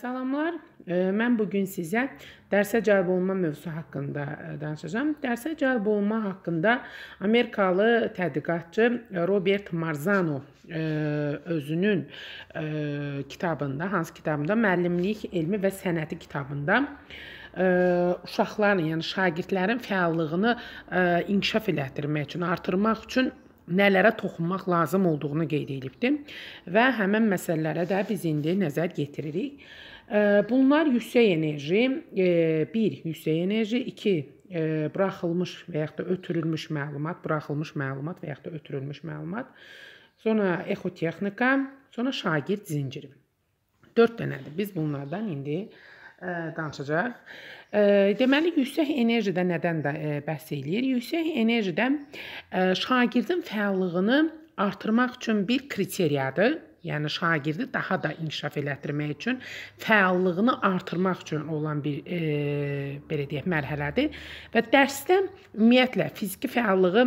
Salamlar, mən bugün sizə dərsə cəlb olma mövzusu haqqında e, danışacağam. Dərsə cəlb olma haqqında Amerikalı tədqiqatçı Robert Marzano e, özünün e, kitabında, hansı kitabında? Müəllimlik elmi və sənəti kitabında ə, uşaqların, yəni şagirdlərin fəallığını ə, inkişaf elətdirmək üçün, artırmaq üçün nələrə toxunmaq lazım olduğunu qeyd edilibdir və həmin məsələlərə də biz indi nəzər yetiririk. Bunlar yüksək enerji, 1 e, yüksək enerji, 2 e, buraxılmış və yaxud da ötürülmüş məlumat, buraxılmış məlumat və yaxud da ötürülmüş məlumat, sonra ekotexnika, sonra şagird zinciri. 4 dənədir. Biz bunlardan indi danışacaq. Deməli, yüksək enerjidə nədən də bəhs eləyir? Yüksək enerjidə şagirdin fəallığını artırmaq üçün bir kriteriyadır yəni şagirdi daha da inkişaf elətdirmək üçün, fəallığını artırmaq üçün olan bir e, belə deyək mərhələdir və dərsdə ümumiyyətlə fiziki fəallığı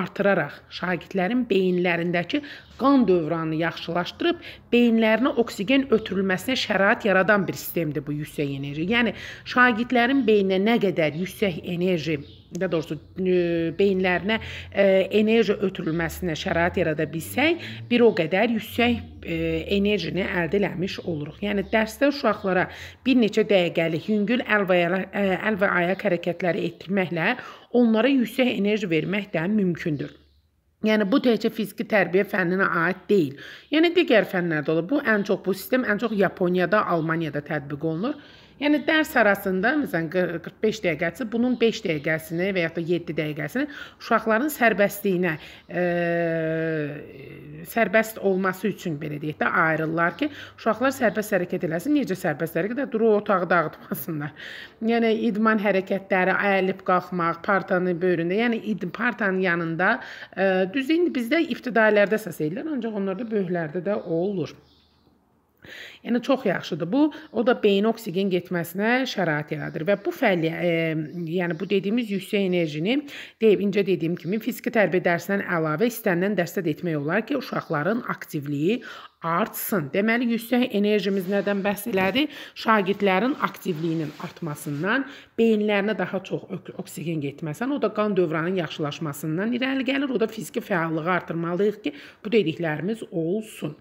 artıraraq şagirdlərin beyinlərindəki qan dövranını yaxşılaşdırıb beyinlərinə oksigen ötürülməsinə şərait yaradan bir sistemdir bu yüksək enerji. Yəni şagirdlərin beyninə nə qədər yüksək enerji daha doğrusu beyinlərinə e, enerji ötürülməsinə şərait yarada bilsək, bir o qədər yüksək e, enerjini əldə eləmiş oluruq. Yəni dərsdə uşaqlara bir neçə dəqiqəlik yüngül əl və e, əl və ayaq hərəkətləri etdirməklə onlara yüksək enerji vermək də mümkündür. Yəni bu təkcə fiziki tərbiyə fənninə aid deyil. Yəni digər fənlərdə olur. Bu ən çox bu sistem ən çox Yaponiyada, Almaniyada tətbiq olunur. Yəni dərs arasında məsələn 45 dəqiqəsi bunun 5 dəqiqəsini və ya da 7 dəqiqəsini uşaqların sərbəstliyinə ə, sərbəst olması üçün belə deyək də ayrılırlar ki, uşaqlar sərbəst hərəkət eləsin. Necə sərbəst hərəkət edə? Duru otağı dağıtmasınlar. Yəni idman hərəkətləri, əyilib qalxmaq, partanın böyründə, yəni id partanın yanında ə, düzdür indi bizdə ibtidalərdə səs edirlər, ancaq onlarda böyüklərdə də o olur. Yəni çox yaxşıdır bu. O da beyin oksigen getməsinə şərait yaradır və bu fəaliyyət, e, yəni bu dediyimiz yüksək enerjini deyib incə dediyim kimi fiziki tərbiyə dərsindən əlavə istənilən dərsdə də etmək olar ki, uşaqların aktivliyi artsın. Deməli, yüksək enerjimiz nədən bəhs elədi? Şagirdlərin aktivliyinin artmasından, beyinlərinə daha çox oksigen getməsən, o da qan dövranının yaxşılaşmasından irəli gəlir. O da fiziki fəallığı artırmalıyıq ki, bu dediklərimiz olsun.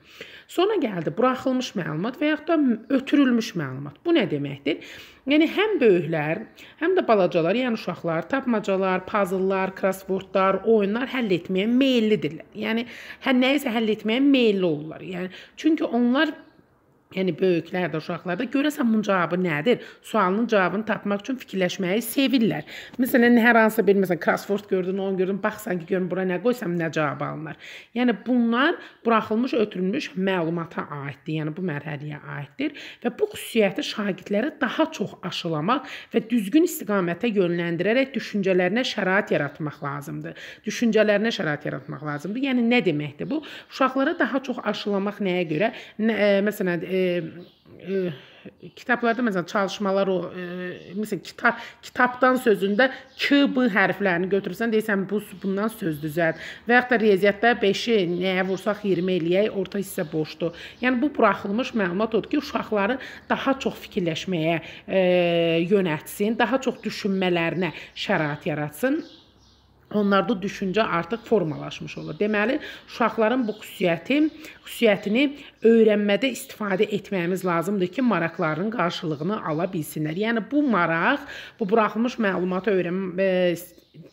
Sonra gəldi buraxılmış məlumat məlumat və yaxud da ötürülmüş məlumat. Bu nə deməkdir? Yəni həm böyüklər, həm də balacalar, yəni uşaqlar tapmacalar, puzzle'lar, krosswordlar, oyunlar həll etməyə meyllidirlər. Yəni hər nəyisə həll etməyə meylli olurlar. Yəni çünki onlar yəni böyüklər də, uşaqlar da görəsən bunun cavabı nədir? Sualının cavabını tapmaq üçün fikirləşməyi sevirlər. Məsələn, hər hansısa bir məsələn crossword gördün, onu gördün, baxsan ki, görün bura nə qoysam nə cavab alınır. Yəni bunlar buraxılmış, ötürülmüş məlumata aiddir. Yəni bu mərhələyə aiddir və bu xüsusiyyəti şagirdlərə daha çox aşılamaq və düzgün istiqamətə yönləndirərək düşüncələrinə şərait yaratmaq lazımdır. Düşüncələrinə şərait yaratmaq lazımdır. Yəni nə deməkdir bu? Uşaqlara daha çox aşılamaq nəyə görə? Nə, ə, e, məsələn, ə, e, E, e, kitablarda məsələn çalışmalar o e, məsələn kitab kitabdan sözündə k b hərflərini götürsən deyirsən bu bundan söz düzəlt. Və ya da riyaziyyatda 5-i nəyə vursaq 20 eləyək, orta hissə boşdur. Yəni bu buraxılmış məlumat odur ki, uşaqları daha çox fikirləşməyə e, yönəltsin, daha çox düşünmələrinə şərait yaratsın onlarda düşüncə artıq formalaşmış olur. Deməli, uşaqların bu xüsusiyyəti, xüsusiyyətini öyrənmədə istifadə etməyimiz lazımdır ki, maraqlarının qarşılığını ala bilsinlər. Yəni bu maraq, bu buraxılmış məlumatı öyrənmə e,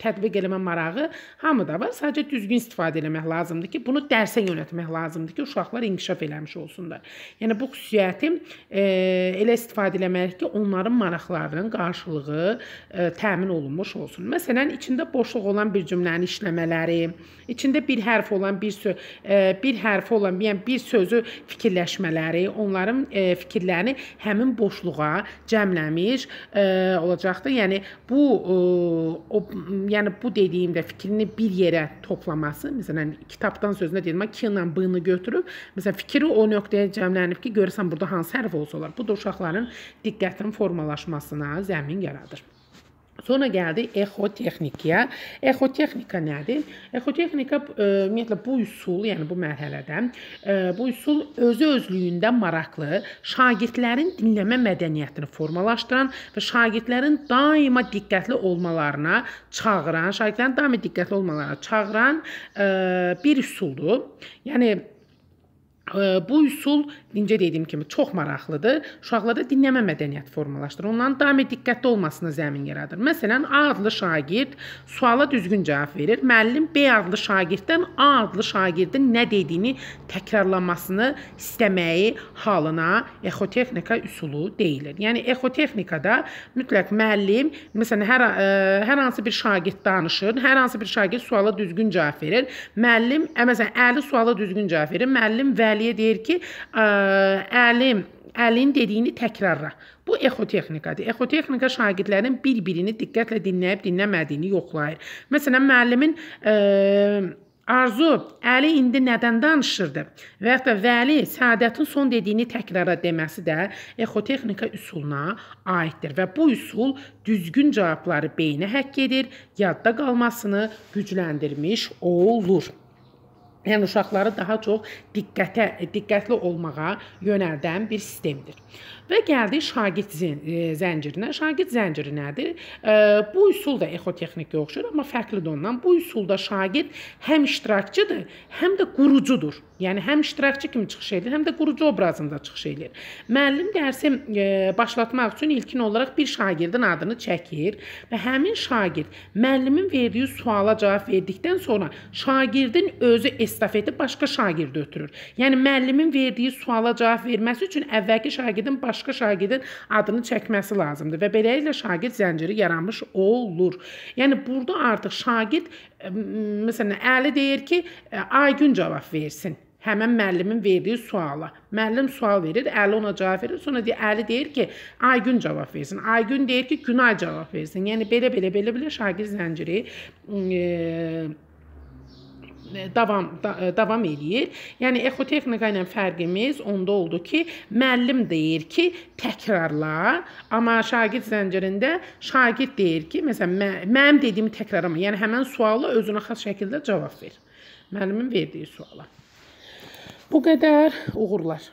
tətbiq eləmə marağı hamıda var. Sadəcə düzgün istifadə eləmək lazımdır ki, bunu dərsə yönəltmək lazımdır ki, uşaqlar inkişaf eləmiş olsunlar. Yəni bu xüsusiyyəti e, elə istifadə eləməliyik ki, onların maraqlarının qarşılığı e, təmin olunmuş olsun. Məsələn, içində boşluq olan bir cümləni işləmələri, içində bir hərf olan bir söz, e, bir hərfi olan, yəni bir sözü fikirləşmələri, onların e, fikirlərini həmin boşluğa cəmləmiş e, olacaqdır. Yəni bu e, o yəni bu dediyimdə fikrini bir yerə toplaması, məsələn, kitabdan sözünə deyirəm, kinan b-nı götürüb, məsələn, fikri o nöqtəyə cəmlənib ki, görəsən burada hansı hərf olsa olar. Bu da uşaqların diqqətinin formalaşmasına zəmin yaradır. Sonra gəldi exotexnikaya. Exotexnika nədir? Exotexnika e, ümumiyyətlə bu üsul, yəni bu mərhələdə e, bu üsul özü özlüyündə maraqlı, şagirdlərin dinləmə mədəniyyətini formalaşdıran və şagirdlərin daima diqqətli olmalarına çağıran, şagirdlərin daima diqqətli olmalarına çağıran e, bir üsuldur. Yəni bu üsul dincə dediyim kimi çox maraqlıdır. Uşaqlarda dinləmə mədəniyyəti formalaşdırır. Onların daimi diqqətli olmasına zəmin yaradır. Məsələn, A adlı şagird suala düzgün cavab verir. Müəllim B adlı şagirddən A adlı şagirdin nə dediyini təkrarlamasını istəməyi halına ekotexnika üsulu deyilir. Yəni ekotexnikada mütləq müəllim, məsələn, hər ə, hər hansı bir şagird danışır, hər hansı bir şagird suala düzgün cavab verir. Müəllim, ə, məsələn, Əli suala düzgün cavab verir. Müəllim Vəli Əliyə deyir ki, əlim əlin dediyini təkrarla. Bu exotexnikadır. Exotexnika şagirdlərin bir-birini diqqətlə dinləyib dinləmədiyini yoxlayır. Məsələn, müəllimin ə, Arzu, Əli indi nədən danışırdı? Və ya da Vəli Səadətin son dediyini təkrara deməsi də exotexnika üsuluna aiddir və bu üsul düzgün cavabları beynə həkk edir, yadda qalmasını gücləndirmiş olur yəni uşaqları daha çox diqqətə, diqqətli olmağa yönəldən bir sistemdir. Və gəldik şagird e, zəncirinə. Şagird zənciri nədir? E, bu üsul da ekotexnikə oxşuyur, amma fərqlidir ondan. Bu üsulda şagird həm iştirakçıdır, həm də qurucudur. Yəni həm iştirakçı kimi çıxış edir, həm də qurucu obrazında çıxış edir. Müəllim dərsi e, başlatmaq üçün ilkin olaraq bir şagirdin adını çəkir və həmin şagird müəllimin verdiyi suala cavab verdikdən sonra şagirdin özü es estafeti başqa şagird ötürür. Yəni müəllimin verdiyi suala cavab verməsi üçün əvvəlki şagirdin başqa şagirdin adını çəkməsi lazımdır və beləliklə şagird zənciri yaranmış olur. Yəni burada artıq şagird məsələn Əli deyir ki, Aygün cavab versin həmin müəllimin verdiyi suala. Müəllim sual verir, Əli ona cavab verir. Sonra deyir, Əli deyir ki, Aygün cavab versin. Aygün deyir ki, Günay cavab versin. Yəni belə-belə belə-belə şagird zənciri e, davam da, e, davam eləyir. Yəni ekotexnika ilə fərqimiz onda oldu ki, müəllim deyir ki, təkrarla, amma şagird zəncirində şagird deyir ki, məsələn, mə, mənim dediyimi təkrarlama. Yəni həmin sualı özünə xas şəkildə cavab ver. Müəllimin verdiyi suala. Bu qədər uğurlar.